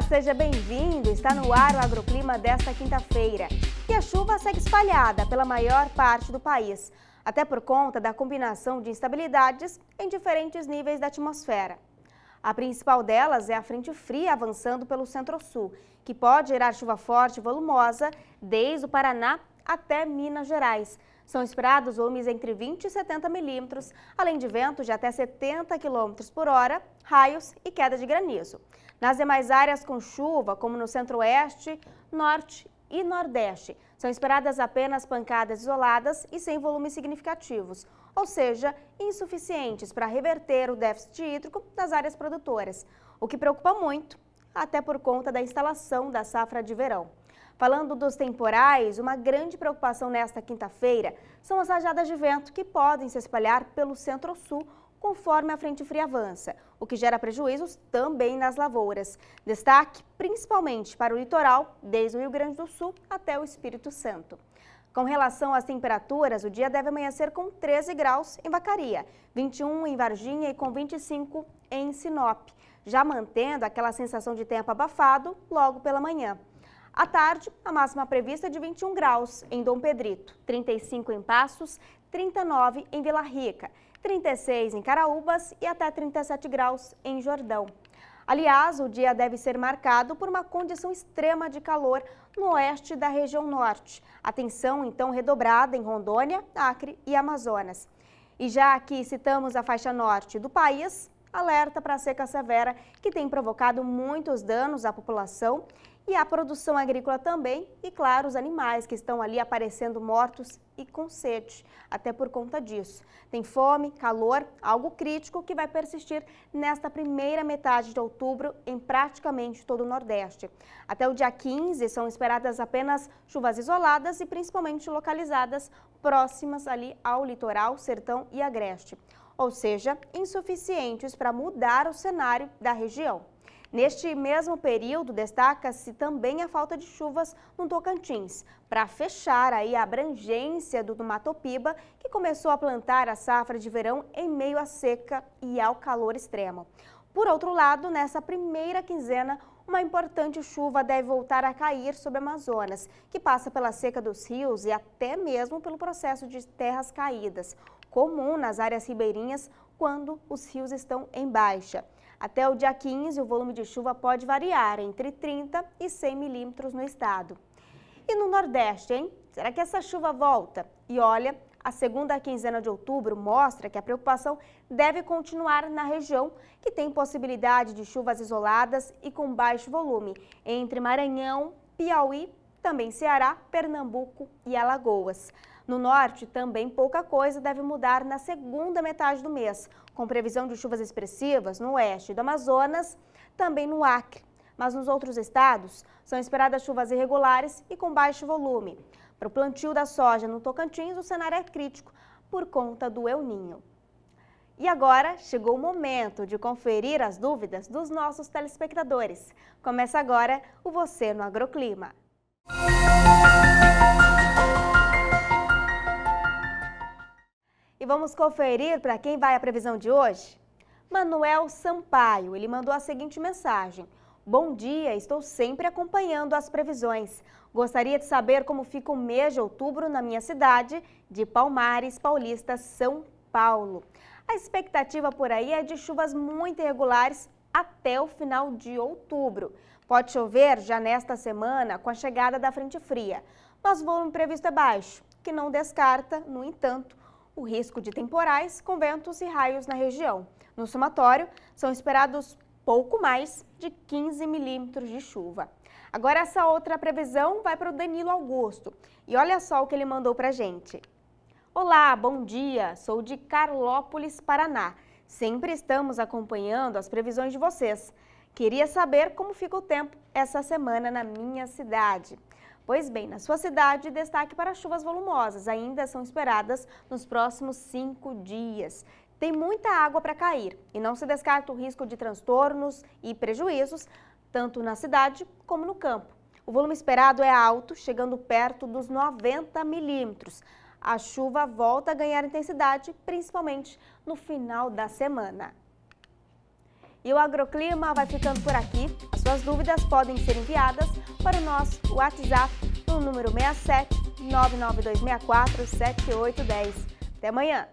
Olá, seja bem-vindo. Está no ar o agroclima desta quinta-feira. E a chuva segue espalhada pela maior parte do país, até por conta da combinação de instabilidades em diferentes níveis da atmosfera. A principal delas é a frente fria avançando pelo centro-sul, que pode gerar chuva forte e volumosa desde o Paraná até Minas Gerais. São esperados volumes entre 20 e 70 milímetros, além de ventos de até 70 quilômetros por hora, raios e queda de granizo. Nas demais áreas com chuva, como no centro-oeste, norte e nordeste, são esperadas apenas pancadas isoladas e sem volumes significativos, ou seja, insuficientes para reverter o déficit hídrico das áreas produtoras, o que preocupa muito, até por conta da instalação da safra de verão. Falando dos temporais, uma grande preocupação nesta quinta-feira são as rajadas de vento que podem se espalhar pelo centro-sul conforme a frente fria avança, o que gera prejuízos também nas lavouras. Destaque principalmente para o litoral, desde o Rio Grande do Sul até o Espírito Santo. Com relação às temperaturas, o dia deve amanhecer com 13 graus em Vacaria, 21 em Varginha e com 25 em Sinop, já mantendo aquela sensação de tempo abafado logo pela manhã. À tarde, a máxima prevista é de 21 graus em Dom Pedrito, 35 em Passos, 39 em Vila Rica, 36 em Caraúbas e até 37 graus em Jordão. Aliás, o dia deve ser marcado por uma condição extrema de calor no oeste da região norte. Atenção, então, redobrada em Rondônia, Acre e Amazonas. E já que citamos a faixa norte do país, alerta para a seca severa, que tem provocado muitos danos à população e à produção agrícola também, e claro, os animais que estão ali aparecendo mortos e com sede, até por conta disso. Tem fome, calor, algo crítico que vai persistir nesta primeira metade de outubro em praticamente todo o Nordeste. Até o dia 15 são esperadas apenas chuvas isoladas e principalmente localizadas próximas ali ao litoral, sertão e agreste ou seja, insuficientes para mudar o cenário da região. Neste mesmo período, destaca-se também a falta de chuvas no Tocantins, para fechar aí a abrangência do Matopiba, que começou a plantar a safra de verão em meio à seca e ao calor extremo. Por outro lado, nessa primeira quinzena, uma importante chuva deve voltar a cair sobre Amazonas, que passa pela seca dos rios e até mesmo pelo processo de terras caídas comum nas áreas ribeirinhas quando os rios estão em baixa. Até o dia 15, o volume de chuva pode variar entre 30 e 100 milímetros no estado. E no Nordeste, hein? Será que essa chuva volta? E olha, a segunda quinzena de outubro mostra que a preocupação deve continuar na região, que tem possibilidade de chuvas isoladas e com baixo volume, entre Maranhão, Piauí, também Ceará, Pernambuco e Alagoas. No norte, também pouca coisa deve mudar na segunda metade do mês, com previsão de chuvas expressivas no oeste do Amazonas, também no Acre. Mas nos outros estados, são esperadas chuvas irregulares e com baixo volume. Para o plantio da soja no Tocantins, o cenário é crítico por conta do El Ninho. E agora chegou o momento de conferir as dúvidas dos nossos telespectadores. Começa agora o Você no Agroclima. E vamos conferir para quem vai a previsão de hoje? Manuel Sampaio, ele mandou a seguinte mensagem. Bom dia, estou sempre acompanhando as previsões. Gostaria de saber como fica o mês de outubro na minha cidade de Palmares, Paulista, São Paulo. A expectativa por aí é de chuvas muito irregulares até o final de outubro. Pode chover já nesta semana com a chegada da frente fria, mas o volume previsto é baixo, que não descarta, no entanto, o risco de temporais com ventos e raios na região. No somatório, são esperados pouco mais de 15 milímetros de chuva. Agora essa outra previsão vai para o Danilo Augusto. E olha só o que ele mandou para a gente. Olá, bom dia. Sou de Carlópolis, Paraná. Sempre estamos acompanhando as previsões de vocês. Queria saber como fica o tempo essa semana na minha cidade. Pois bem, na sua cidade, destaque para chuvas volumosas. Ainda são esperadas nos próximos cinco dias. Tem muita água para cair e não se descarta o risco de transtornos e prejuízos, tanto na cidade como no campo. O volume esperado é alto, chegando perto dos 90 milímetros. A chuva volta a ganhar intensidade, principalmente no final da semana. E o agroclima vai ficando por aqui. Suas dúvidas podem ser enviadas para o nosso WhatsApp no número 67 99264 7810. Até amanhã!